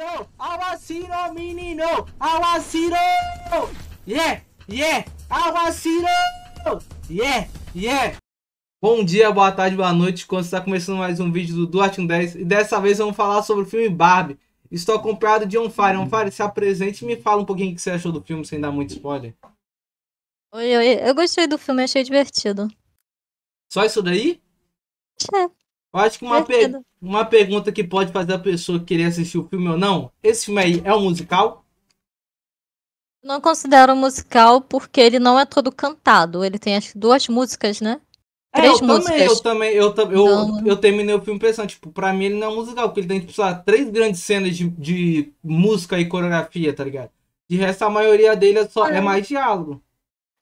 Awashiro! Awashiro, menino! Awashiro! Yeah! Yeah! Awashiro! Yeah! Yeah! Bom dia, boa tarde, boa noite. Quando está começando mais um vídeo do Duarte 10 e dessa vez vamos falar sobre o filme Barbie. Estou acompanhado de Onfire. Onfire, se apresente e me fala um pouquinho o que você achou do filme sem dar muito spoiler. Oi, oi. Eu gostei do filme, achei divertido. Só isso daí? É. Eu acho que uma, per é uma pergunta que pode fazer a pessoa querer assistir o filme ou não, esse filme aí é um musical? Não considero musical porque ele não é todo cantado. Ele tem acho duas músicas, né? É, três eu músicas. Também, eu também, eu, eu, eu terminei o filme pensando, tipo, pra mim ele não é musical, porque ele tem, tipo, três grandes cenas de, de música e coreografia, tá ligado? De resto, a maioria dele é, só, é mais diálogo.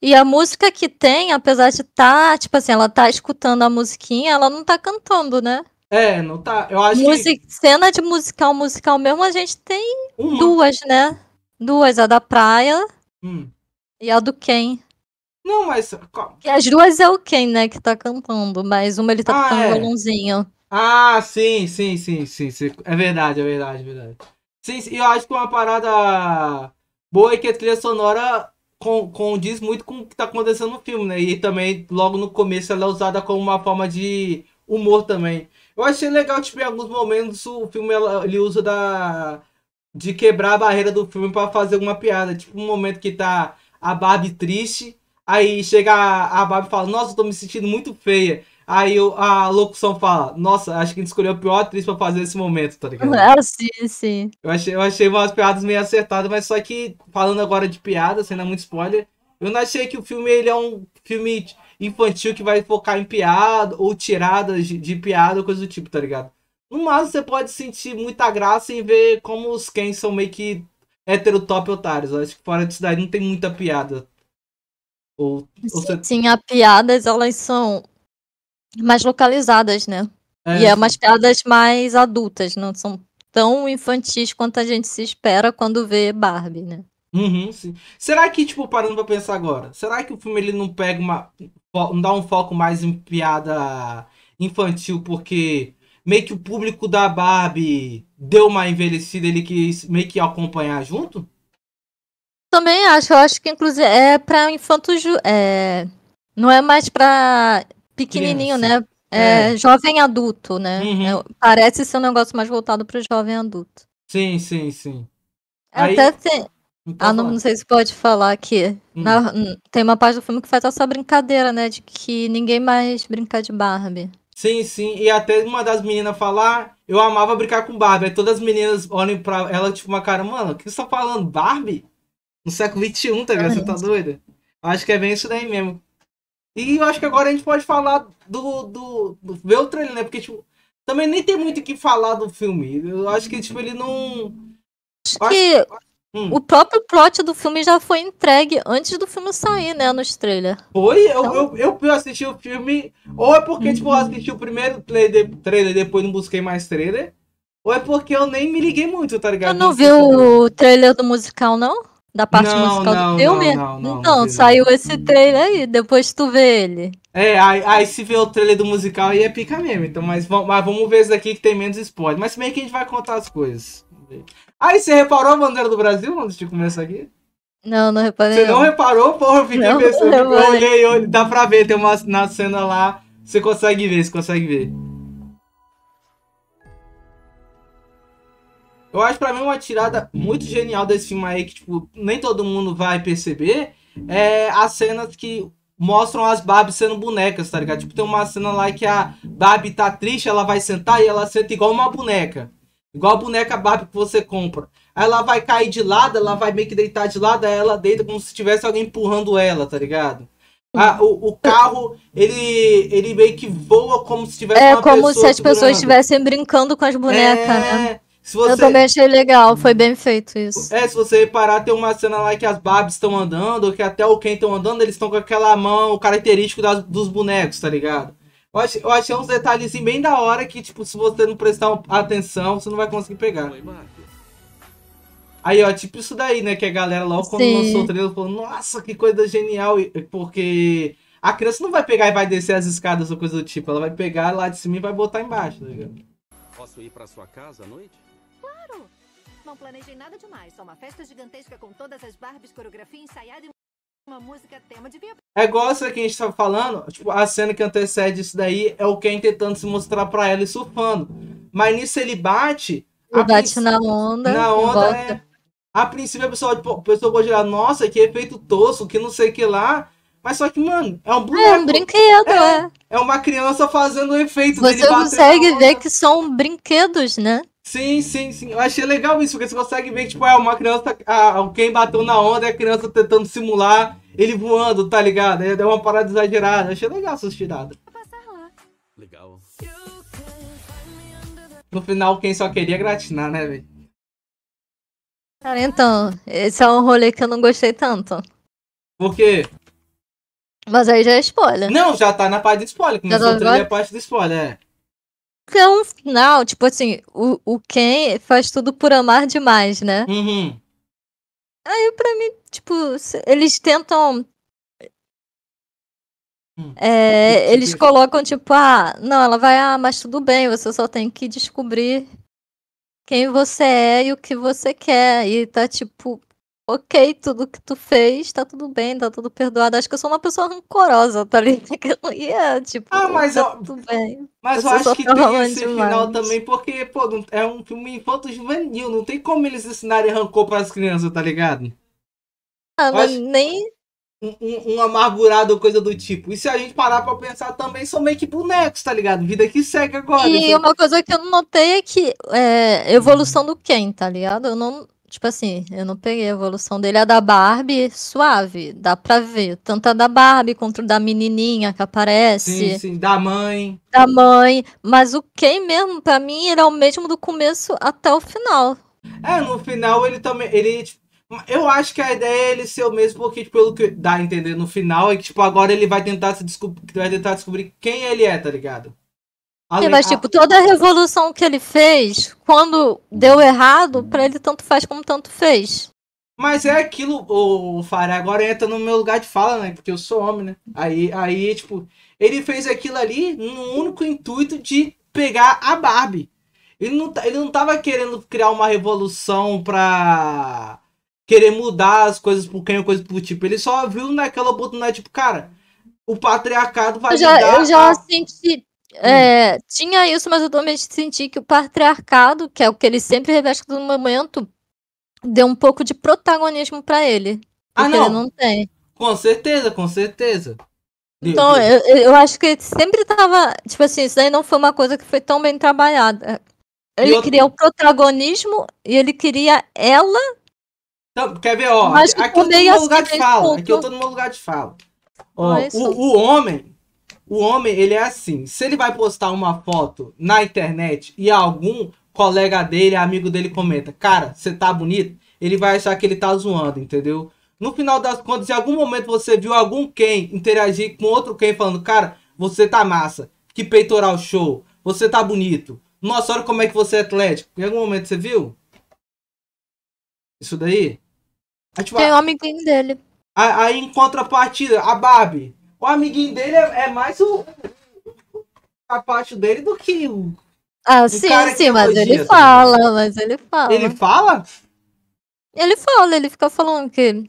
E a música que tem, apesar de estar, tá, tipo assim, ela tá escutando a musiquinha, ela não tá cantando, né? É, não tá. Eu acho que... Cena de musical, musical mesmo, a gente tem Uma. duas, né? Duas, a da praia hum. e a do Ken. Não, mas. Que as duas é o Ken, né, que tá cantando, mas uma ele tá ah, tocando é. violãozinho. Ah, sim, sim, sim, sim, sim. É verdade, é verdade, é verdade. Sim, sim, eu acho que uma parada boa é que a trilha sonora com condiz muito com o que está acontecendo no filme, né? E também, logo no começo, ela é usada como uma forma de humor também. Eu achei legal, tipo, em alguns momentos o filme ele usa da. de quebrar a barreira do filme para fazer uma piada. Tipo, um momento que tá a Barbie triste, aí chega a, a Barbie e fala: Nossa, eu tô me sentindo muito feia. Aí a locução fala, nossa, acho que a gente escolheu a pior atriz pra fazer esse momento, tá ligado? Ah, sim, sim. Eu achei, eu achei umas piadas meio acertadas, mas só que, falando agora de piada, sendo muito spoiler, eu não achei que o filme ele é um filme infantil que vai focar em piada ou tiradas de, de piada ou coisa do tipo, tá ligado? No máximo você pode sentir muita graça em ver como os Ken são meio que heterotop otários. Eu acho que fora disso daí não tem muita piada. Ou, ou sim, você... sim, as piadas elas são mais localizadas, né? É. E é umas piadas mais adultas, não são tão infantis quanto a gente se espera quando vê Barbie, né? Uhum, sim. Será que, tipo, parando pra pensar agora, será que o filme ele não pega uma. não dá um foco mais em piada infantil, porque meio que o público da Barbie deu uma envelhecida, ele quis meio que acompanhar junto? Também acho, eu acho que inclusive é pra infanto é, não é mais pra Pequenininho, Criança. né? É, é, Jovem adulto, né? Uhum. É, parece ser um negócio mais voltado para o jovem adulto. Sim, sim, sim. Até Aí... tem... Então ah, não, não, sei se pode falar aqui. Hum. Na, hum, tem uma parte do filme que faz essa brincadeira, né? De que ninguém mais brinca de Barbie. Sim, sim. E até uma das meninas falar, eu amava brincar com Barbie. Aí todas as meninas olham pra ela, tipo, uma cara, mano, o que você tá falando? Barbie? No século XXI, tá ligado? Você tá uhum. doida? Acho que é bem isso daí mesmo. E eu acho que agora a gente pode falar do. do, do ver o trailer, né? Porque, tipo, também nem tem muito o que falar do filme. Eu acho que, tipo, ele não. Acho acho que hum. o próprio plot do filme já foi entregue antes do filme sair, né? no trailer. Foi? Então... Eu, eu, eu assisti o filme. Ou é porque, uhum. tipo, eu uhum. assisti o primeiro trailer, trailer depois não busquei mais trailer. Ou é porque eu nem me liguei muito, tá ligado? Eu não, não tipo, vi o trailer do musical, não? da parte não, musical não, do filme? Não, não, então, saiu esse trailer aí, depois tu vê ele. É, aí, aí se vê o trailer do musical e é pica mesmo. Então, mas, vamos, mas vamos ver esse daqui que tem menos spoiler. Mas se bem que a gente vai contar as coisas. Aí você reparou a bandeira do Brasil antes de começar aqui? Não, não reparei. Você não, reparou? Porra, eu fiquei não, pensando. Eu olhei, olhei, dá pra ver, tem uma na cena lá. Você consegue ver, você consegue ver. Eu acho pra mim uma tirada muito genial desse filme aí, que tipo, nem todo mundo vai perceber, é as cenas que mostram as Barbie sendo bonecas, tá ligado? Tipo, tem uma cena lá que a Barbie tá triste, ela vai sentar e ela senta igual uma boneca. Igual a boneca Barbie que você compra. Aí ela vai cair de lado, ela vai meio que deitar de lado, aí ela deita como se tivesse alguém empurrando ela, tá ligado? Ah, o, o, carro, ele, ele meio que voa como se tivesse É, como se as pessoas estivessem brincando com as bonecas, né? é... né? Você... Eu também achei legal, foi bem feito isso. É, se você reparar, tem uma cena lá que as Barbies estão andando, ou que até o Ken estão andando, eles estão com aquela mão característico das, dos bonecos, tá ligado? Eu achei, eu achei uns detalhes assim, bem da hora que, tipo, se você não prestar atenção, você não vai conseguir pegar. Aí, ó, tipo isso daí, né? Que a galera logo quando Sim. lançou o trailer falou, nossa, que coisa genial, porque a criança não vai pegar e vai descer as escadas ou coisa do tipo, ela vai pegar lá de cima e vai botar embaixo, tá ligado? Posso ir pra sua casa à noite? Não planejei nada demais, só uma festa gigantesca com todas as Barbies, coreografia ensaiada e uma música tema de É igual que a gente tava falando, tipo, a cena que antecede isso daí é o Ken tentando se mostrar pra ela e surfando. Mas nisso ele bate. Ele bate na onda. Na onda né? A princípio a pessoa, tipo, a pessoa pode olhar, nossa, que efeito tosco, que não sei o que lá. Mas só que, mano, é um boneco. É um brinquedo, é. É, é uma criança fazendo o efeito Você dele consegue ver que são brinquedos, né? Sim, sim, sim. Eu achei legal isso, porque você consegue ver que, tipo, é uma criança. Ah, quem bateu na onda é a criança tentando simular ele voando, tá ligado? É, é uma parada exagerada. Eu achei legal essa tirada. Legal. No final, quem só queria é gratinar, né, velho? Cara, então, esse é um rolê que eu não gostei tanto. Por quê? Mas aí já é spoiler. Não, já tá na parte de spoiler. Começou a trilha a parte do spoiler, é que é um final, tipo assim, o, o Ken faz tudo por amar demais, né? Uhum. Aí pra mim, tipo, eles tentam. Uhum. É, tipo eles colocam tipo, ah, não, ela vai, ah, mas tudo bem, você só tem que descobrir quem você é e o que você quer. E tá tipo, ok, tudo que tu fez, tá tudo bem, tá tudo perdoado. Acho que eu sou uma pessoa rancorosa, tá ligado? é tipo, ah, mas tá tudo bem. Mas eu, eu acho que tem esse demais. final também, porque, pô, é um filme infanto-juvenil, não tem como eles ensinarem rancor pras crianças, tá ligado? Ah, mas nem... Um, um, um amargurado ou coisa do tipo. E se a gente parar pra pensar também, são meio que bonecos, tá ligado? Vida que segue agora. E então... uma coisa que eu notei é que é, evolução do Ken, tá ligado? Eu não, Tipo assim, eu não peguei a evolução dele. A da Barbie, suave, dá pra ver. Tanto a da Barbie quanto a da menininha que aparece. Sim, sim, da mãe. Da mãe. Mas o Ken mesmo, pra mim, ele é o mesmo do começo até o final. É, no final ele também. Ele, tipo, eu acho que a ideia é ele ser o mesmo, porque tipo, pelo que dá a entender no final, é que tipo, agora ele vai tentar se descobrir. Vai tentar descobrir quem ele é, tá ligado? mas tipo, toda a revolução que ele fez, quando deu errado, para ele tanto faz como tanto fez. Mas é aquilo, o Fara agora entra no meu lugar de fala, né? Porque eu sou homem, né? Aí, aí, tipo, ele fez aquilo ali no único intuito de pegar a Barbie. Ele não, tá, ele não tava querendo criar uma revolução pra querer mudar as coisas por quem coisa por tipo. Ele só viu naquela oportunidade, tipo, cara, o patriarcado vai eu já, mudar. Eu já a... senti, é, hum. tinha isso, mas eu também senti que o patriarcado, que é o que ele sempre reveste no momento, deu um pouco de protagonismo para ele. Ah, não. ele não tem. Com certeza, com certeza. Então, eu, eu acho que ele sempre tava. Tipo assim, isso daí não foi uma coisa que foi tão bem trabalhada. Ele queria o protagonismo e ele queria ela. quer ver, ó. Mas aqui, aqui eu tô no meu assim, lugar de fala. Aqui eu tô no meu lugar de fala. Ó, é o, o homem, o homem, ele é assim. Se ele vai postar uma foto na internet e algum colega dele, amigo dele comenta, cara, você tá bonito, ele vai achar que ele tá zoando, entendeu? No final das contas, em algum momento você viu algum quem interagir com outro quem falando, cara, você tá massa, que peitoral show, você tá bonito. Nossa, olha como é que você é atlético. Em algum momento você viu? Isso daí? É tipo, Tem homem quem dele. Aí, aí em contrapartida, a Barbie o amiguinho dele é, é mais o, o capacho dele do que o. Ah, o sim, sim, mas ele também. Tá fala, mas ele fala. Ele fala? Ele fala, ele fica falando que.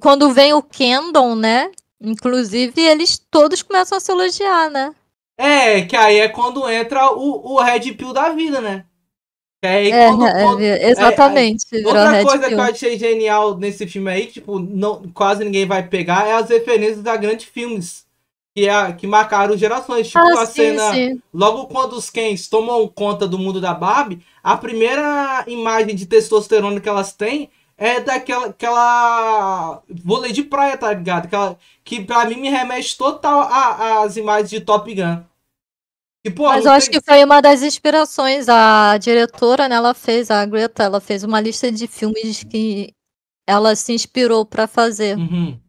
Quando vem o Kendon, né? Inclusive, eles todos começam a se elogiar, né? É, que aí é quando entra o, o Red Pill da vida, né? é, quando, é é, quando, é, é, exatamente. É, outra coisa que eu achei genial nesse filme aí, que, tipo, não, quase ninguém vai pegar, é as referências a grandes filmes que, é, que marcaram gerações. Tipo, ah, a sim, cena. Sim. Logo quando os Kens tomam conta do mundo da Barbie, a primeira imagem de testosterona que elas têm é daquela aquela vôlei de praia, tá ligado? Aquela, que pra mim me remete total às imagens de Top Gun. E, Mas eu acho tem... que foi uma das inspirações. A diretora, né, ela fez, a Greta, ela fez uma lista de filmes que ela se inspirou para fazer. Uhum.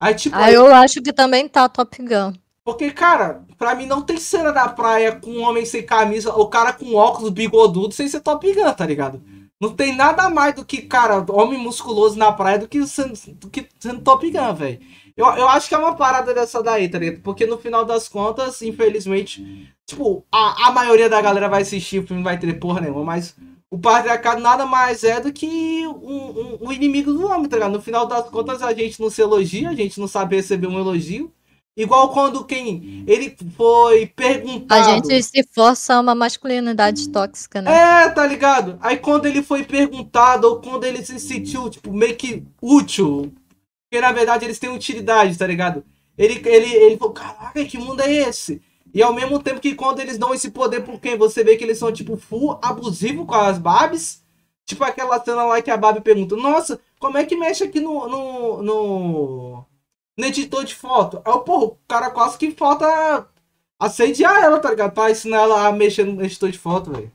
Aí, tipo, aí, aí, eu acho que também tá Top Gun. Porque, cara, pra mim não tem cena da praia com um homem sem camisa, o cara com óculos bigodudo sem ser Top Gun, tá ligado? Não tem nada mais do que, cara, homem musculoso na praia do que sendo, do que sendo Top Gun, velho. Eu, eu acho que é uma parada dessa daí, tá ligado? Porque no final das contas, infelizmente, tipo, a, a maioria da galera vai assistir o filme vai ter porra nenhuma, mas o patriarcado nada mais é do que um, um, um inimigo do homem, tá ligado? No final das contas, a gente não se elogia, a gente não sabe receber um elogio. Igual quando quem ele foi perguntado. A gente se força a uma masculinidade tóxica, né? É, tá ligado? Aí quando ele foi perguntado, ou quando ele se sentiu, tipo, meio que útil porque na verdade eles têm utilidade, tá ligado? Ele, ele, ele falou, caraca, que mundo é esse? E ao mesmo tempo que quando eles dão esse poder por quem você vê que eles são, tipo, full abusivo com as Babs. Tipo aquela cena lá que a Babi pergunta, nossa, como é que mexe aqui no. no. no, no editor de foto? Aí, porra, o cara quase que falta assediar ela, tá ligado? Pra ensinar ela a mexer no editor de foto, velho.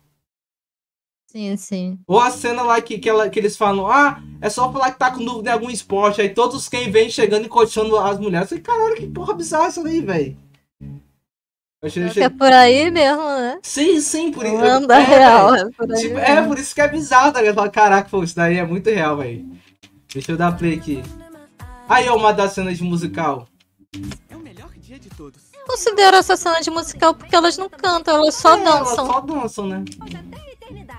Sim, sim. Ou a cena lá que, que, ela, que eles falam, ah, é só falar que tá com dúvida em algum esporte. Aí todos quem vem chegando e coachando as mulheres. falei, caralho, que porra bizarra isso daí, velho. Achei, então achei... É por aí mesmo, né? Sim, sim, por isso. Manda é, real, é por, tipo, é por, isso que é bizarro, tá ligado? Caraca, pô, isso daí é muito real, velho. Deixa eu dar play aqui. Aí é uma das cenas de musical. É o melhor dia de todos. Eu considero essa cena de musical porque elas não cantam, elas só é, dançam. Elas só dançam, né? É eternidade.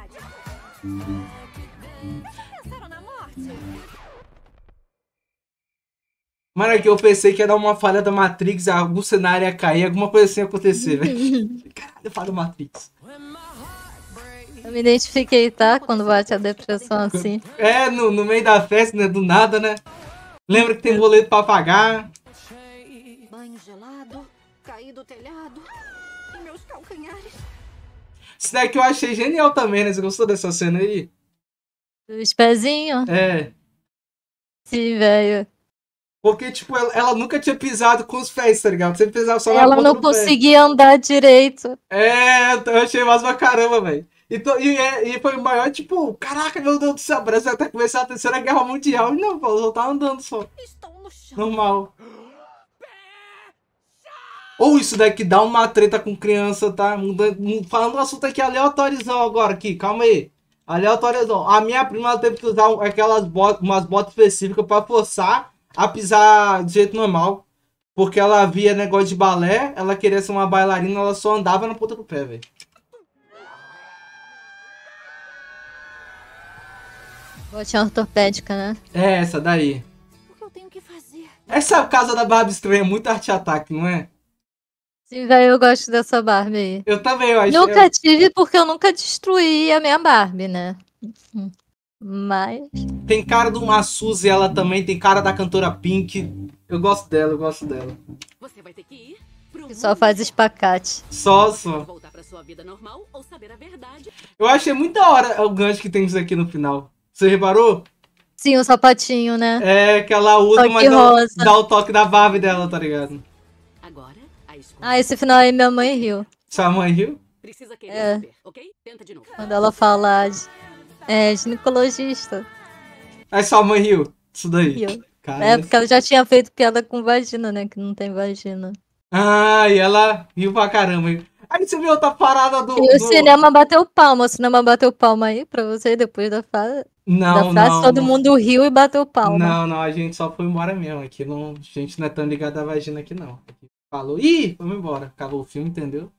Mano, aqui é eu pensei que ia dar uma falha da Matrix, algum cenário ia cair, alguma coisa assim ia acontecer, velho. Caralho, eu falo Matrix. Eu me identifiquei, tá? Quando bate a depressão assim. É, no, no meio da festa, né? Do nada, né? Lembra que tem boleto pra pagar. Banho gelado, caí do telhado. Esse daqui eu achei genial também, né? Você gostou dessa cena aí? Os pezinhos? É. Sim, velho. Porque, tipo, ela, ela, nunca tinha pisado com os pés, tá ligado? Sempre pisava só Ela não conseguia pé. andar direito. É, eu achei mais pra caramba, velho. E, e, é, e, foi o maior, tipo, caraca, meu Deus do céu, Brasil até começar a Terceira Guerra Mundial. E não, falou, só tá andando só. no chão. Normal. Ou isso daqui dá uma treta com criança, tá? Falando um assunto aqui aleatorizão agora aqui, calma aí. Aleatorizão. A minha prima teve que usar aquelas botas, umas botas específicas para forçar a pisar de jeito normal. Porque ela via negócio de balé, ela queria ser uma bailarina, ela só andava na ponta do pé, velho. Botinha ortopédica, né? É, essa daí. Essa casa da Barbie estranha é muito arte-ataque, não é? Sim, véio, eu gosto dessa Barbie. Eu também, eu acho. Nunca eu... tive, porque eu nunca destruí a minha Barbie, né? Mas. Tem cara do uma Suzy, ela também, tem cara da cantora Pink. Eu gosto dela, eu gosto dela. Você vai ter que ir pro só faz espacate. Só, só. Normal, eu achei muito da hora o gancho que tem isso aqui no final. Você reparou? Sim, o sapatinho, né? É, que ela usa, toque mas dá, dá, o toque da Barbie dela, tá ligado? Ah, esse final aí minha mãe riu. Sua mãe riu? Precisa querer é. saber, ok? Tenta de novo. Quando ela fala é, ginecologista. Aí sua mãe riu. Isso daí. Riu. Cara, é, porque ela já tinha feito piada com vagina, né? Que não tem vagina. Ah, e ela riu pra caramba. Hein? Aí você viu outra parada do. E o do... cinema bateu palma. O cinema bateu palma aí pra você depois da fase. Não, da frase, não, todo não. mundo riu e bateu palma. Não, não, a gente só foi embora mesmo. Aqui não, a gente não é tão ligado à vagina aqui, não falou, ih, vamos embora. Acabou o filme, entendeu?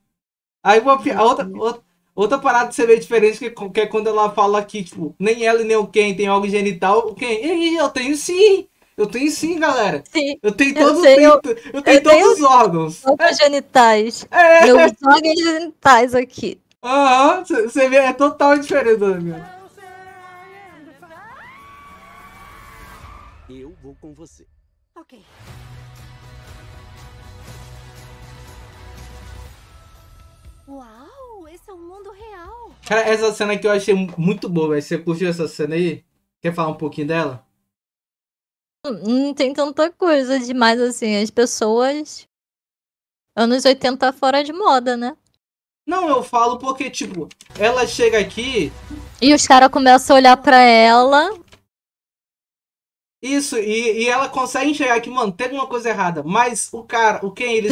Aí uma, a outra, outra, outra parada que você vê diferente que, que é quando ela fala que, tipo, nem ela e nem o Ken tem algo genital. O Ken, ei, eu tenho sim. Eu tenho sim, galera. Sim, eu tenho todos, eu, eu, eu tenho todos os órgãos. Os genitais. É. Meus órgãos genitais aqui. Aham, você vê, é total diferente, Daniel. Eu vou com você. Cara, essa cena que eu achei muito boa, velho. Você curtiu essa cena aí? Quer falar um pouquinho dela? Não tem tanta coisa demais assim. As pessoas. Anos 80 fora de moda, né? Não, eu falo porque, tipo, ela chega aqui. E os caras começam a olhar pra ela. Isso, e, e ela consegue enxergar que, mano, tem alguma coisa errada. Mas o cara, o quem ele.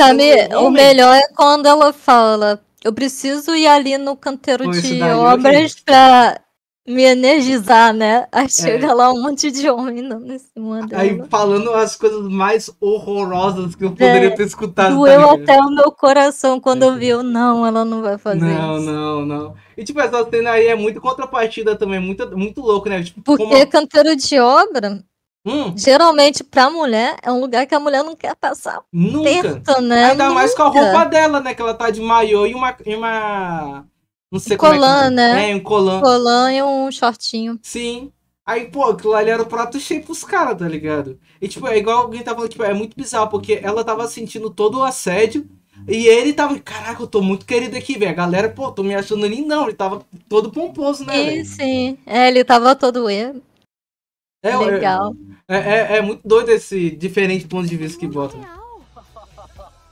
o melhor é quando ela fala. Eu preciso ir ali no canteiro Bom, de obras eu... pra me energizar, né? Aí é. chega é. lá um monte de homem andando em cima dela. Aí falando as coisas mais horrorosas que eu é, poderia é, ter escutado. Doeu até o meu coração quando é. eu vi, não, ela não vai fazer não, isso. Não, não, não. E tipo, essa cena aí é muito contrapartida também, muito, muito louco, né? Tipo, Porque como... canteiro de obra Hum. Geralmente, pra mulher, é um lugar que a mulher não quer passar Nunca. perto, né? Ainda Nunca. mais com a roupa dela, né? Que ela tá de maiô e uma. E uma... Não sei um como colã, é que... né? É, um colã. Colã e um shortinho. Sim. Aí, pô, aquilo ali era o prato cheio pros caras, tá ligado? E, tipo, é igual alguém tava tá falando, tipo, é muito bizarro, porque ela tava sentindo todo o assédio e ele tava, caraca, eu tô muito querido aqui, velho. A galera, pô, tô me achando ali, não. Ele tava todo pomposo, né? Sim, véio? sim. É, ele tava todo erro. É, é, Legal. É, é, é, muito doido esse diferente ponto de vista que bota. O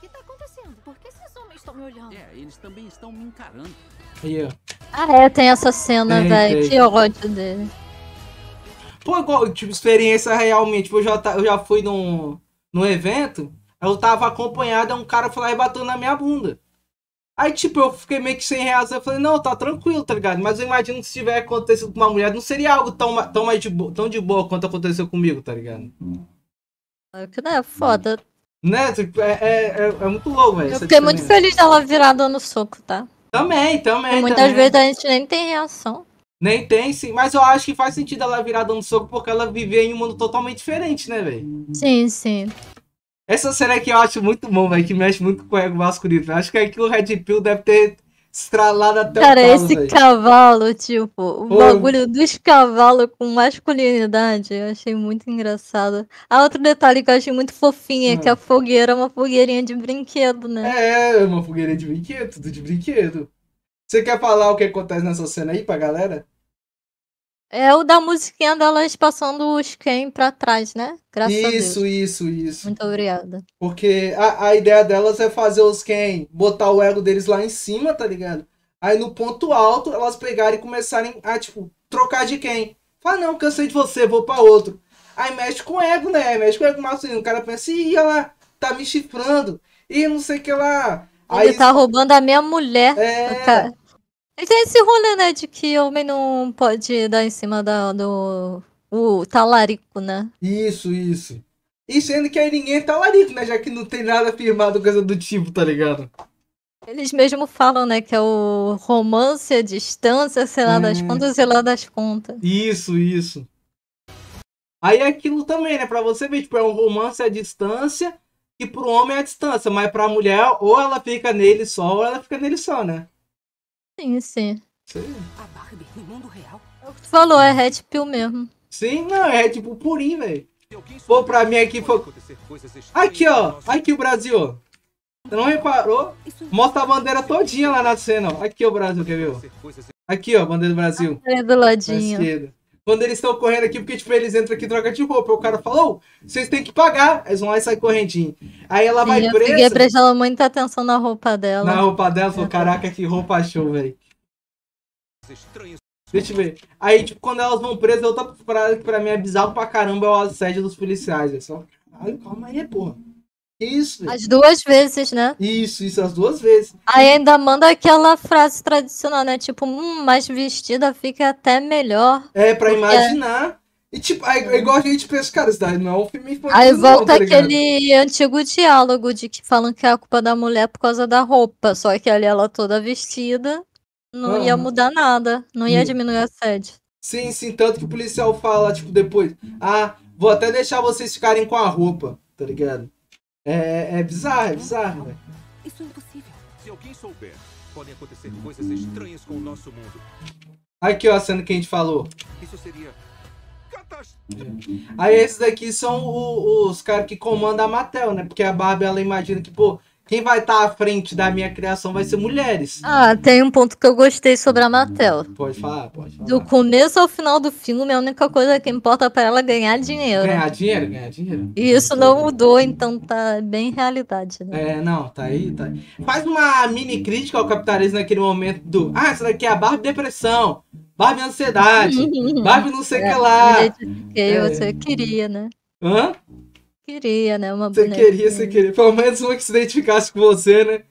que tá acontecendo? Por que esses homens estão me olhando? É, eles também estão me encarando. Yeah. Ah, é, tem essa cena, velho. Que ódio dele. Pô, igual, tipo, experiência realmente. Tipo, eu já, tá, eu já fui num, num evento, eu tava acompanhado, é um cara foi lá e bateu na minha bunda. Aí, tipo, eu fiquei meio que sem reação. Eu falei, não, tá tranquilo, tá ligado? Mas eu imagino que se tiver acontecido com uma mulher, não seria algo tão, tão, mais de, tão de boa quanto aconteceu comigo, tá ligado? Que não é foda. Né? Tipo, é, é, é, é muito louco, velho. Eu fiquei muito feliz dela virar no soco, tá? Também, também. E muitas também. vezes a gente nem tem reação. Nem tem, sim. Mas eu acho que faz sentido ela virar dando soco porque ela vivia em um mundo totalmente diferente, né, velho? Sim, sim. Essa cena aqui eu acho muito bom, velho, que mexe muito com o ego masculino. Acho que aqui o Red Pill deve ter estralado até Cara, o Cara, esse véio. cavalo, tipo, o Pô. bagulho dos cavalos com masculinidade, eu achei muito engraçado. Ah, outro detalhe que eu achei muito fofinho é, que a ah. fogueira é uma fogueirinha de brinquedo, né? É, é, uma fogueirinha de brinquedo, tudo de brinquedo. Você quer falar o que acontece nessa cena aí pra galera? É o da musiquinha delas passando os quem pra trás, né? Graças isso, a Deus. Isso, isso, isso. Muito obrigada. Porque a, a ideia delas é fazer os quem botar o ego deles lá em cima, tá ligado? Aí no ponto alto elas pegarem e começarem a, tipo, trocar de quem. Fala, não, cansei de você, vou pra outro. Aí mexe com o ego, né? Mexe com o ego masculino. O cara pensa, ih, ela tá me chifrando. E não sei o que lá. Ele Aí, tá roubando a minha mulher. É. E tem esse rolê, né, de que homem não pode dar em cima da, do o talarico, né? Isso, isso. E sendo que aí ninguém é talarico, né? Já que não tem nada firmado, coisa do tipo, tá ligado? Eles mesmo falam, né, que é o romance à distância, sei lá hum. das contas, sei lá das contas. Isso, isso. Aí é aquilo também, né, pra você ver, tipo, é um romance à distância, e pro homem é à distância, mas pra mulher, ou ela fica nele só, ou ela fica nele só, né? Sim, sim. Sim. A Barbie no mundo real. tu falou, é Red Pill mesmo. Sim, não, é tipo purinho, velho. Pô, pra mim aqui foi. Aqui, ó. Aqui o Brasil. Não reparou? Mostra a bandeira todinha lá na cena, ó. Aqui o Brasil, quer ver? Aqui, ó, bandeira do Brasil. É do ladinho quando eles estão correndo aqui, porque tipo, eles entram aqui e de roupa. O cara falou, vocês têm que pagar. Eles vão lá e saem correndinho. Aí ela Sim, vai eu presa. Eu prestar muita atenção na roupa dela. Na roupa dela, falou, caraca, que roupa show, velho. Deixa eu ver. Aí, tipo, quando elas vão presas, outra parada que pra mim é bizarro pra caramba é o assédio dos policiais. É só, caralho, calma aí, porra. Isso. As duas vezes, né? Isso, isso, as duas vezes. Aí ainda manda aquela frase tradicional, né? Tipo, hum, mais vestida fica até melhor. É, pra porque... imaginar. E tipo, aí, é, é igual a gente pensa, cara, isso daí não é um filme infantil. Aí tá volta tá aquele antigo diálogo de que falam que é a culpa da mulher por causa da roupa. Só que ali ela toda vestida não ah. ia mudar nada. Não ia hum. diminuir a sede. Sim, sim, tanto que o policial fala, tipo, depois, ah, vou até deixar vocês ficarem com a roupa, tá ligado? É, é bizarro, é bizarro, velho. Isso é impossível. Se alguém souber, podem acontecer coisas estranhas com o nosso mundo. Aqui, ó, a cena que a gente falou. Isso seria Aí esses daqui são o, os caras que comandam a Mattel, né? Porque a Barbie, ela imagina que, pô, quem vai estar tá à frente da minha criação vai ser mulheres. Ah, tem um ponto que eu gostei sobre a Mattel. Pode falar, pode falar. Do começo ao final do filme, a única coisa que importa para ela é ganhar dinheiro. Ganhar dinheiro, ganhar dinheiro. E isso não mudou, então tá bem realidade, né? É, não, tá aí, tá aí. Faz uma mini crítica ao capitalismo naquele momento do, ah, essa daqui é a Barbie depressão, Barbie ansiedade, uhum. Barbie não sei o é, que lá. Que você queria, né? Hã? queria, né? Uma você queria, você queria. Pelo menos uma que se identificasse com você, né?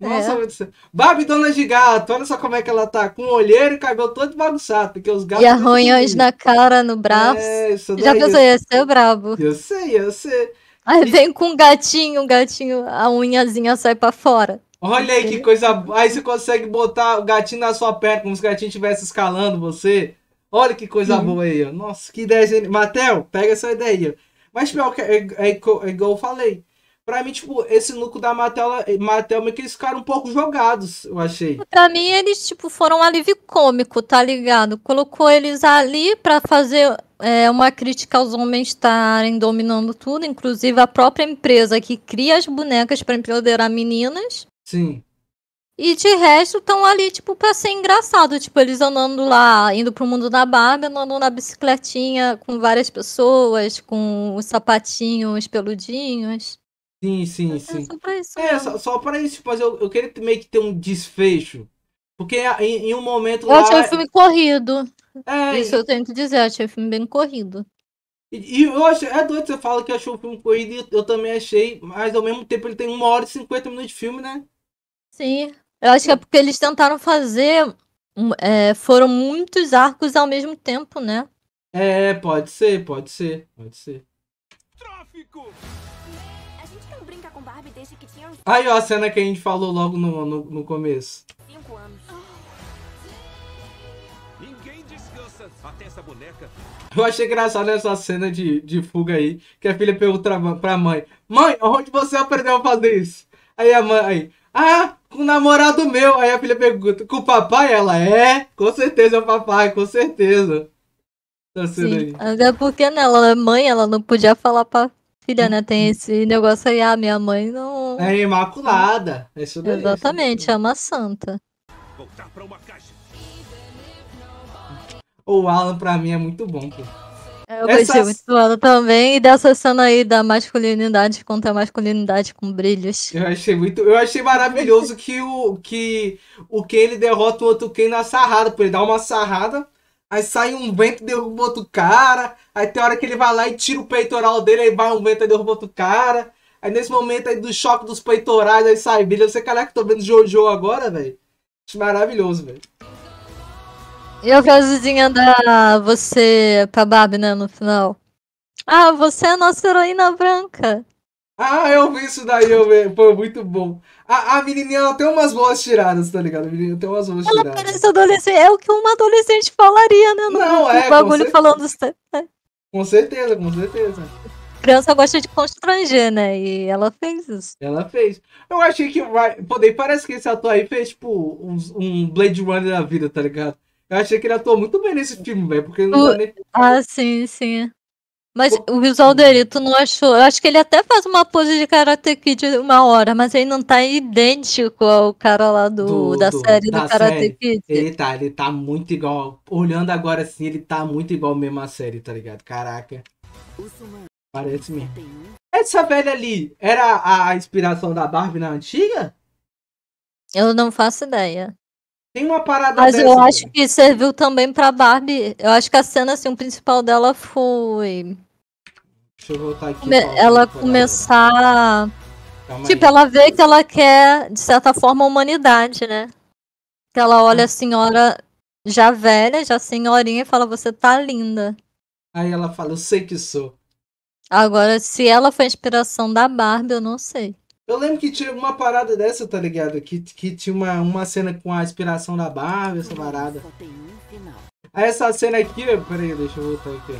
É. Nossa, é. Barbie dona de gato, olha só como é que ela tá, com o olheiro e cabelo todo bagunçado, porque os gatos... E arranhões na cara, no braço. É, isso é Já pensou, ia ser brabo. Eu sei, eu sei. Aí vem com um gatinho, um gatinho, a unhazinha sai pra fora. Olha aí que coisa. Aí você consegue botar o gatinho na sua perna, como se o gatinho estivesse escalando você. Olha que coisa Sim. boa aí, ó. Nossa, que ideia gente. Matel, pega essa ideia aí, ó. Mas, pior que é, é, é, é igual eu falei. Pra mim, tipo, esse núcleo da Matela, é, Matelma que eles ficaram um pouco jogados, eu achei. Pra mim, eles, tipo, foram um alívio cômico, tá ligado? Colocou eles ali pra fazer é, uma crítica aos homens estarem dominando tudo, inclusive a própria empresa que cria as bonecas para empoderar meninas. Sim. E de resto, estão ali, tipo, pra ser engraçado. Tipo, eles andando lá, indo pro mundo da Barbie, andando na bicicletinha com várias pessoas, com os sapatinhos peludinhos. Sim, sim, é sim. Só pra isso. É, só, só, pra isso. Tipo, mas eu, eu queria meio que ter um desfecho. Porque em, em um momento. Eu lá... achei o filme corrido. É, isso e... eu tenho que dizer, eu achei o filme bem corrido. E, e eu achei, é doido você fala que achou o filme corrido, eu também achei, mas ao mesmo tempo ele tem uma hora e 50 minutos de filme, né? Sim. Eu acho que é porque eles tentaram fazer. Hum, é, foram muitos arcos ao mesmo tempo, né? É, pode ser, pode ser, pode ser. Tráfico! A gente não brinca com Barbie desde que tinha Aí, ó, a cena que a gente falou logo no, no, no começo. Cinco anos. Ninguém descansa até ah, essa boneca. Eu achei engraçado essa cena de, de fuga aí, que a filha pergunta pra, pra mãe. Mãe, onde você aprendeu a fazer isso? Aí a mãe, aí, ah, com um namorado meu. Aí a filha pergunta, com o papai? Ela é, com certeza é o papai, com certeza. Tá sendo Sim, aí. Até porque né, ela é mãe, ela não podia falar pra filha, né? Tem esse negócio aí, ah, minha mãe não. É imaculada. É isso daí, é Exatamente, isso. é uma santa. O Alan pra mim é muito bom, pô. Eu Essa... gostei é muito do ano também e dessa cena aí da masculinidade contra a masculinidade com brilhos. Eu achei muito, eu achei maravilhoso que o que o Ken ele derrota o outro Ken na sarrada, por ele dar uma sarrada, aí sai um vento e derruba outro cara, aí tem hora que ele vai lá e tira o peitoral dele, aí vai um vento e derruba outro cara. Aí nesse momento aí do choque dos peitorais, aí sai brilho, você caraca, é tô vendo Jojo agora, velho. Maravilhoso, velho. E a frasezinha da você pra Barbie, né, no final. Ah, você é a nossa heroína branca. Ah, eu vi isso daí, eu vi. Pô, muito bom. A, a menininha ela tem umas boas tiradas, tá ligado? A menininha tem umas boas ela tiradas. Parece adolescente. É o que uma adolescente falaria, né? No, Não, é. bagulho falando. É. Com certeza, com certeza. criança gosta de constranger, né? E ela fez isso. Ela fez. Eu achei que vai. Poder, parece que esse ator aí fez, tipo, um, um Blade Runner da vida, tá ligado? Eu achei que ele atuou muito bem nesse filme, velho, porque não o... nem... Ah, sim, sim. Mas o visual dele, tu não achou? Eu acho que ele até faz uma pose de Karate Kid uma hora, mas ele não tá idêntico ao cara lá do, do da do, série da do Karate série. Kid. Ele tá, ele tá muito igual. Olhando agora assim, ele tá muito igual mesmo a série, tá ligado? Caraca. Parece mesmo. Essa velha ali era a inspiração da Barbie na antiga? Eu não faço ideia. Tem uma parada Mas dessa, eu acho que serviu também pra Barbie. Eu acho que a cena, assim, o principal dela foi. Deixa eu voltar aqui. Ela começar. tipo, ela vê que ela quer, de certa forma, a humanidade, né? Que ela olha a senhora já velha, já senhorinha, e fala: Você tá linda. Aí ela fala: Eu sei que sou. Agora, se ela foi a inspiração da Barbie, eu não sei. Eu lembro que tinha uma parada dessa, tá ligado? Que, que tinha uma, uma cena com a inspiração da Barbie, essa parada. Aí essa cena aqui, peraí, deixa eu voltar aqui.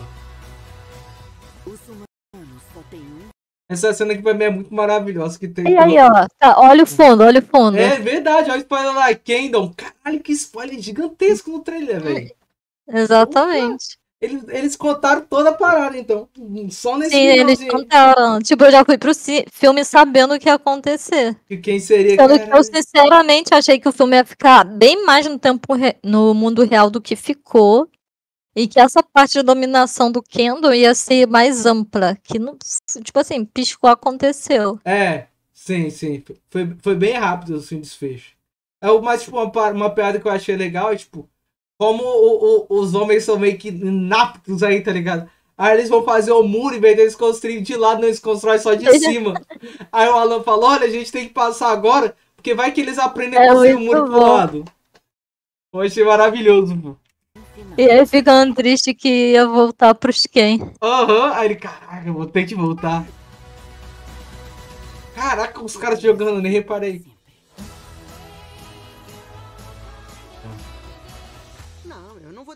essa cena aqui pra mim é muito maravilhosa que tem. E aí, ó. Tá, olha o fundo, olha o fundo. É verdade, olha o spoiler lá. Kendall. Caralho, que spoiler gigantesco no trailer, velho. Exatamente. Eles, eles contaram toda a parada, então. Só nesse Sim, eles contaram. Tipo, eu já fui pro filme sabendo o que ia acontecer. E quem seria Sendo que, que eu né? sinceramente achei que o filme ia ficar bem mais no tempo no mundo real do que ficou. E que essa parte de dominação do Kendo ia ser mais ampla. Que não. Tipo assim, piscou, aconteceu. É, sim, sim. Foi, foi bem rápido assim, o desfecho. É, mas, tipo, uma, uma piada que eu achei legal é, tipo, como o, o, os homens são meio que inaptos aí, tá ligado? Aí eles vão fazer o muro, e vez eles construírem de lado, não eles constroem só de cima. Aí o Alan falou, olha, a gente tem que passar agora, porque vai que eles aprendem a fazer é construir o muro bom. pro lado. Eu achei maravilhoso, pô. E aí ficando triste que ia voltar pro Sken. Aham, uhum. aí ele, caraca, eu vou ter que voltar. Caraca, os caras jogando, nem reparei.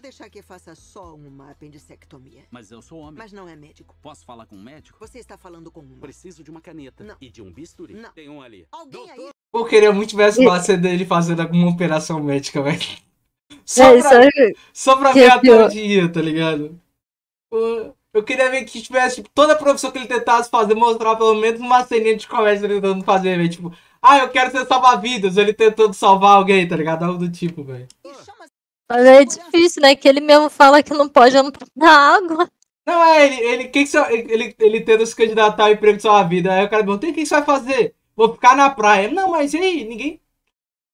deixar que faça só uma apendicectomia. Mas eu sou homem. Mas não é médico. Posso falar com um médico? Você está falando com um. Preciso de uma caneta. Não. E de um bisturi. Não. Tem um ali. Alguém Doutor... aí... Eu queria muito tivesse as bases dele fazendo alguma operação médica, velho. É só, é, pra, só pra ver é a pior. dia, tá ligado? eu queria ver que tivesse, tipo, toda a profissão que ele tentasse fazer, mostrar pelo menos uma ceninha de comédia tentando fazer, velho. Tipo, ah, eu quero ser salva-vidas, ele tentando salvar alguém, tá ligado? Algo do tipo, velho. Mas é difícil, né? Que ele mesmo fala que não pode entrar na água. Não, é, ele, ele, que que você, ele, ele tenta se candidatar ao emprego de sua vida. Aí o cara pergunta, o que, que você vai fazer? Vou ficar na praia. Não, mas e aí? Ninguém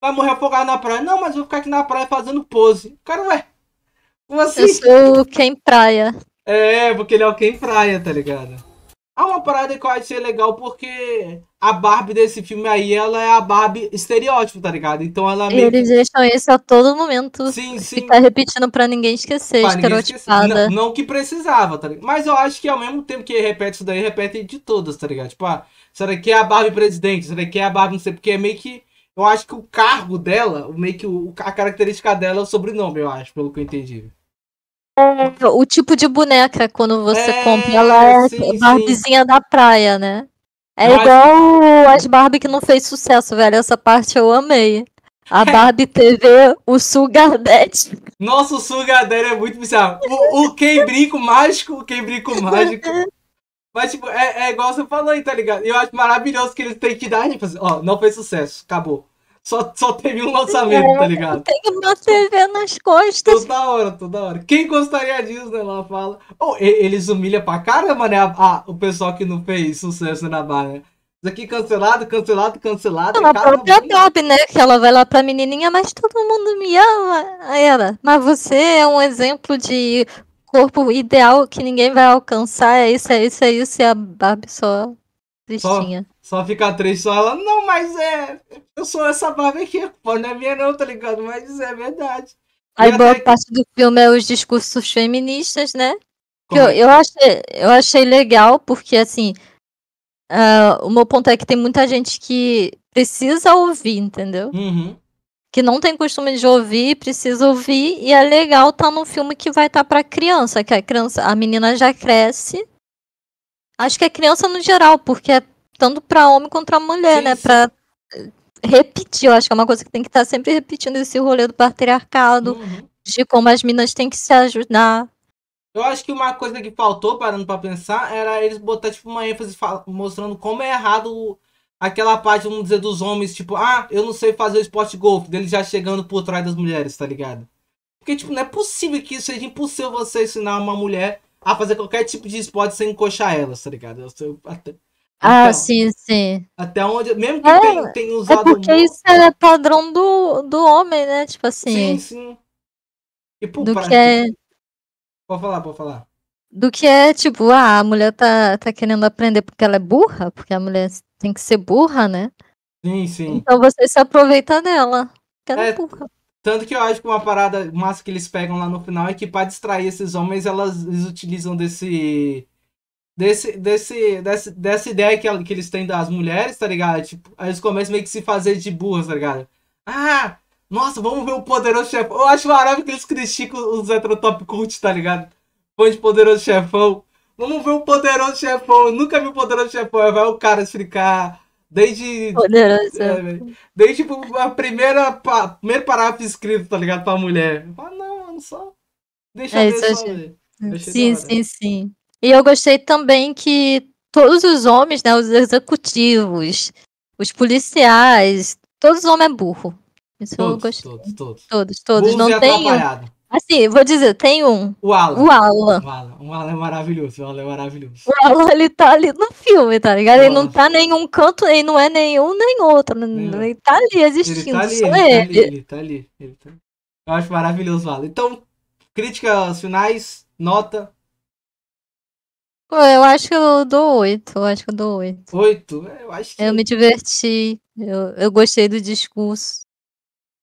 vai morrer afogado na praia. Não, mas vou ficar aqui na praia fazendo pose. O cara, ué, como assim? Eu sou quem praia. É, porque ele é o Ken praia, tá ligado? É uma parada que eu achei legal porque a Barbie desse filme aí, ela é a Barbie estereótipo, tá ligado? Então ela meio... Eles deixam isso a todo momento. Sim, sim. Tá repetindo pra ninguém esquecer, pra ninguém esquecer. Não, não, que precisava, tá ligado? Mas eu acho que ao mesmo tempo que repete isso daí, repete de todas, tá ligado? Tipo, ah, será que é a Barbie presidente? Será que é a Barbie não sei? Porque é meio que... Eu acho que o cargo dela, meio que o, a característica dela é o sobrenome, eu acho, pelo que eu entendi. É, o tipo de boneca quando você é, compra, ela é sim, sim. da praia, né? É igual as Barbie que não fez sucesso, velho. Essa parte eu amei. A Barbie TV, o Sugar Daddy. Nossa, o Sugar Daddy é muito bizarro. O, o quem brinco mágico, o quem brinco mágico. Mas, tipo, é, é igual você falou aí, tá ligado? Eu acho maravilhoso que eles têm que dar, tipo assim, ó, não fez sucesso, acabou. Só, só teve um lançamento, é, tá ligado? Tem uma TV nas costas. Toda hora, toda hora. Quem gostaria disso, né? Ela fala. Oh, eles humilham pra caramba, né? Ah, o pessoal que não fez sucesso na barra, né? Isso aqui cancelado, cancelado, cancelado. Não, a própria Bob, né? Que ela vai lá pra menininha, mas todo mundo me ama. Ela, mas você é um exemplo de corpo ideal que ninguém vai alcançar. É isso, é isso, é isso. E a Barbie só Tristinha. Só, só triste, só ela, não, mas é. Eu sou essa baba aqui, pô, não é minha não, tá ligado? Mas é verdade. Aí boa até... parte do filme é os discursos feministas, né? que Eu, é? eu, achei, eu achei legal, porque assim. Uh, o meu ponto é que tem muita gente que precisa ouvir, entendeu? Uhum. Que não tem costume de ouvir, precisa ouvir, e é legal estar tá num filme que vai estar tá para criança, que a criança, a menina já cresce Acho que é criança no geral, porque é tanto para homem quanto mulher, sim, né? Para eh, repetir, eu acho que é uma coisa que tem que estar tá sempre repetindo esse rolê do patriarcado, uhum. de como as minas têm que se ajudar. Eu acho que uma coisa que faltou, parando para pensar, era eles botar tipo uma ênfase mostrando como é errado aquela parte, vamos dizer, dos homens, tipo, ah, eu não sei fazer o esporte de golfe, deles já chegando por trás das mulheres, tá ligado? Porque, tipo, não é possível que isso seja impossível você ensinar uma mulher a fazer qualquer tipo de esporte sem encoxar elas, tá ligado? Eu, até, ah, sim, sim. Até onde. Mesmo que é, tenha, é usado. É porque isso é padrão do, do homem, né? Tipo assim. Sim, sim. E por do que é... Pode falar, pode falar. Do que é, tipo, ah, a mulher tá, tá querendo aprender porque ela é burra, porque a mulher tem que ser burra, né? Sim, sim. Então você se aproveita dela. Porque é, é burra. Tanto que eu acho que uma parada massa que eles pegam lá no final é que para distrair esses homens, elas, eles utilizam desse. Desse, desse, desse, dessa ideia que, que eles têm das mulheres, tá ligado? Tipo, aí eles começam meio que se fazer de burras, tá ligado? Ah, nossa, vamos ver o Poderoso Chefão. Eu acho maravilhoso que eles criticam os heterotop cult, tá ligado? Fã de Poderoso Chefão. Vamos ver o Poderoso Chefão. Eu nunca vi o Poderoso Chefão. Vai o cara explicar Desde. Poderoso. É, desde tipo, a primeira. Pa, primeiro parágrafo escrito, tá ligado? Pra mulher. Ah, não, mano, só. Deixa é, eu só, achei... Sim, sim, sim. E eu gostei também que todos os homens, né? Os executivos, os policiais, todos os homens é burro. Isso todos, eu gostei. Todos, todos. Todos, todos. Burros não tem. Assim, vou dizer, tem um. O Alan. O Alan. O Alan, o Alan é maravilhoso, o Alan é maravilhoso. O Alan, ele tá ali no filme, tá ligado? Nossa. Ele não tá em nenhum canto, ele não é nenhum né? nem outro. Ele tá ali existindo, tá ele tá ali, ele, ele. ele tá ali, ele tá Eu acho maravilhoso o Alan. Então, críticas finais, nota. eu acho que eu dou oito, eu acho que eu dou oito. Oito? É, eu acho que... Eu é. me diverti, eu, eu gostei do discurso.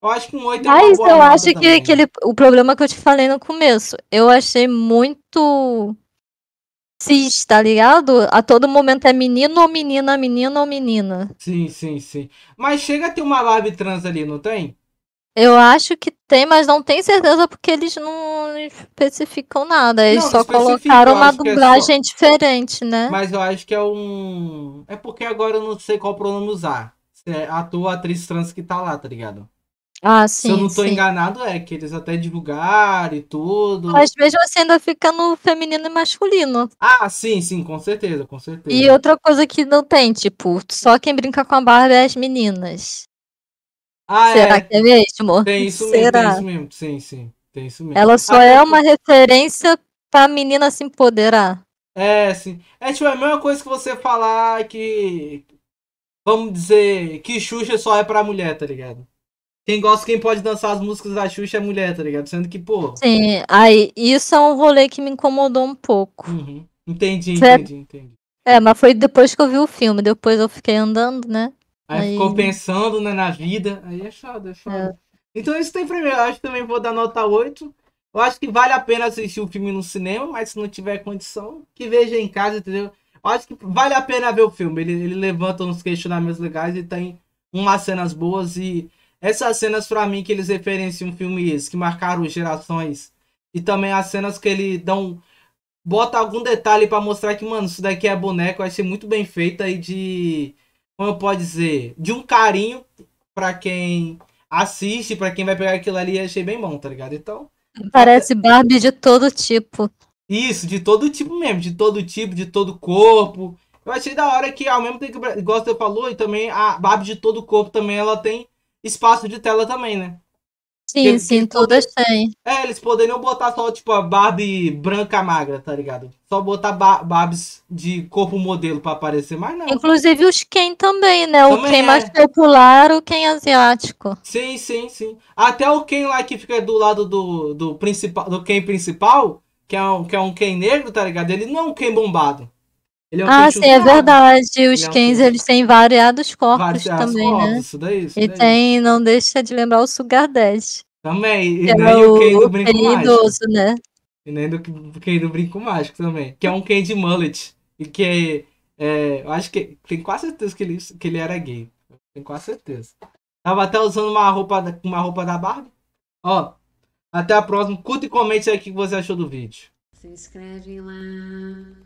Eu acho que um 8 é uma Mas eu acho que aquele, o problema que eu te falei no começo, eu achei muito cis, tá ligado? A todo momento é menino ou menina, menino ou menina. Sim, sim, sim. Mas chega a ter uma vibe trans ali, não tem? Eu acho que tem, mas não tenho certeza porque eles não especificam nada. Eles não, só colocaram uma é dublagem é só... diferente, né? Mas eu acho que é um. É porque agora eu não sei qual pronome usar. Se é ator ou atriz trans que tá lá, tá ligado? Ah, sim. Se eu não estou enganado, é que eles até divulgaram e tudo. Mas mesmo assim ainda fica no feminino e masculino. Ah, sim, sim, com certeza, com certeza. E outra coisa que não tem, tipo, só quem brinca com a Barbie é as meninas. Ah, é. Será é. que é mesmo? Tem isso Será? mesmo, tem isso mesmo, sim, sim. Tem isso mesmo. Ela só ah, é, é uma eu... referência pra menina se empoderar. É, sim. É tipo, é a mesma coisa que você falar que. Vamos dizer que Xuxa só é pra mulher, tá ligado? quem gosta, quem pode dançar as músicas da Xuxa é mulher, tá ligado? Sendo que, pô. Sim, aí isso é um rolê que me incomodou um pouco. Uhum. Entendi, é entendi, entendi. É, mas foi depois que eu vi o filme, depois eu fiquei andando, né? Aí, aí... ficou pensando né, na vida, aí é chato, é chato. É. Então isso tem primeiro, eu acho que também vou dar nota 8. Eu acho que vale a pena assistir o filme no cinema, mas se não tiver condição, que veja em casa, entendeu? Eu acho que vale a pena ver o filme. Ele, ele levanta uns questionamentos legais e tem umas cenas boas e essas cenas, para mim, que eles referenciam filmes que marcaram gerações. E também as cenas que ele dão. Bota algum detalhe para mostrar que, mano, isso daqui é boneco. Eu achei muito bem feita e de. Como eu posso dizer? De um carinho para quem assiste, para quem vai pegar aquilo ali. Achei bem bom, tá ligado? Então. Parece Barbie de todo tipo. Isso, de todo tipo mesmo. De todo tipo, de todo corpo. Eu achei da hora que, ao mesmo tempo que o Gosta falou, e também a Barbie de todo corpo também ela tem espaço de tela também, né? Sim, eles, sim, eles todas têm. É, eles poderiam botar só, tipo, a Barbie branca magra, tá ligado? Só botar bar Barbies de corpo modelo pra aparecer, mas não. Inclusive os Ken também, né? Também o Ken é. mais popular, o Ken asiático. Sim, sim, sim. Até o Ken lá que fica do lado do, do, principal, do Ken principal, que é, um, que é um Ken negro, tá ligado? Ele não é um Ken bombado. Ele é um ah, sim, é verdade. Os Kens, é um... eles têm variados corpos também, corpos, né? Isso daí, isso e tem, não deixa de lembrar o Sugar Daddy. Também, e é nem o, o Ken do Brinco Mágico. Idoso, né? E nem do Ken do Brinco Mágico também. Que é um Ken de mullet. E que é, é eu acho que tenho quase certeza que ele, que ele era gay. Tenho quase certeza. Tava até usando uma roupa, uma roupa da Barbie. Ó, até a próxima. Curta e comente aí o que você achou do vídeo. Se inscreve lá.